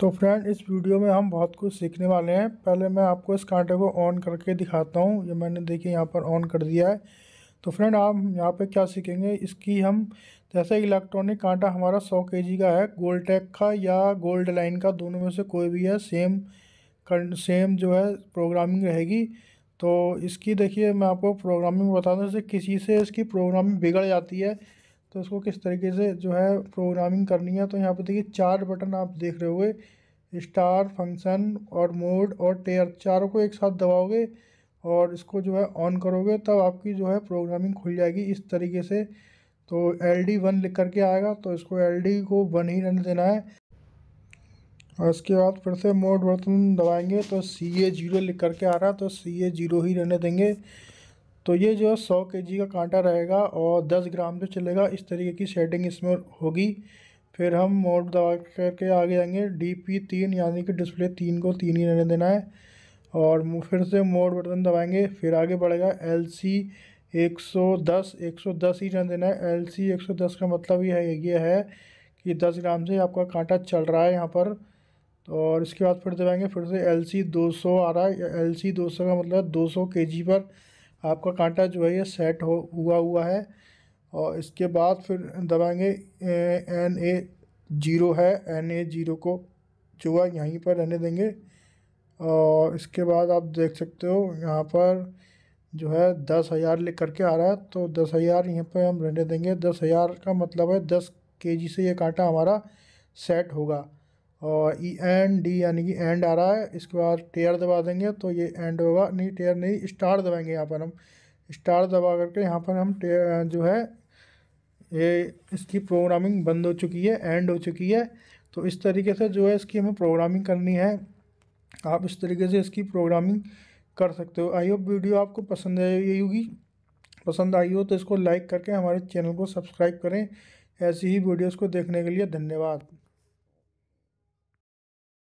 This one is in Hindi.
तो फ्रेंड इस वीडियो में हम बहुत कुछ सीखने वाले हैं पहले मैं आपको इस कांटे को ऑन करके दिखाता हूँ ये मैंने देखिए यहाँ पर ऑन कर दिया है तो फ्रेंड आप यहाँ पे क्या सीखेंगे इसकी हम जैसे इलेक्ट्रॉनिक कांटा हमारा सौ के का है गोल्ड टैक का या गोल्ड लाइन का दोनों में से कोई भी है सेम सेम जो है प्रोग्रामिंग रहेगी तो इसकी देखिए मैं आपको प्रोग्रामिंग बता दूँ जैसे किसी से इसकी प्रोग्रामिंग बिगड़ जाती है तो इसको किस तरीके से जो है प्रोग्रामिंग करनी है तो यहाँ पर देखिए चार बटन आप देख रहे होगे स्टार फंक्शन और मोड और टेयर चारों को एक साथ दबाओगे और इसको जो है ऑन करोगे तब आपकी जो है प्रोग्रामिंग खुल जाएगी इस तरीके से तो एल डी वन लिख करके आएगा तो इसको एल डी को वन ही रहने देना है और इसके बाद फिर से मोड बटन दबाएंगे तो सी ए जीरो लिख करके आ रहा है तो सी ए जीरो ही रहने देंगे तो ये जो है सौ के जी का कांटा रहेगा और दस ग्राम जो चलेगा इस तरीके की सेटिंग इसमें होगी फिर हम मोड दबा करके आगे आएंगे डी पी तीन यानी कि डिस्प्ले तीन को तीन ही रहने देना है और फिर से मोड बटन दबाएंगे फिर आगे बढ़ेगा एल सी एक सौ दस एक सौ दस ही रहने देना है एल सी एक सौ दस का मतलब ये है ये है कि दस ग्राम से आपका कांटा चल रहा है यहाँ पर और इसके बाद फिर दबाएंगे फिर से एल सी दो सौ आ रहा है एल सी दो सौ का मतलब दो सौ के जी पर आपका कांटा जो है ये सेट हो हुआ हुआ है और इसके बाद फिर दबाएंगे एन ए जीरो है एन ए जीरो को जो है यहीं पर रहने देंगे और इसके बाद आप देख सकते हो यहाँ पर जो है दस हज़ार लिख करके आ रहा है तो दस हज़ार यहाँ पर हम रहने देंगे दस हज़ार का मतलब है दस के जी से ये कांटा हमारा सेट होगा और ई एंड डी यानी कि एंड आ रहा है इसके बाद टेयर दबा देंगे तो ये एंड होगा नहीं टेयर नहीं स्टार दबाएंगे यहाँ पर हम स्टार दबा करके यहाँ पर हम जो है ये इसकी प्रोग्रामिंग बंद हो चुकी है एंड हो चुकी है तो इस तरीके से जो है इसकी हमें प्रोग्रामिंग करनी है आप इस तरीके से इसकी प्रोग्रामिंग कर सकते हो आई होप वीडियो आपको पसंद आई होगी पसंद आई हो तो इसको लाइक करके हमारे चैनल को सब्सक्राइब करें ऐसी ही वीडियोस को देखने के लिए धन्यवाद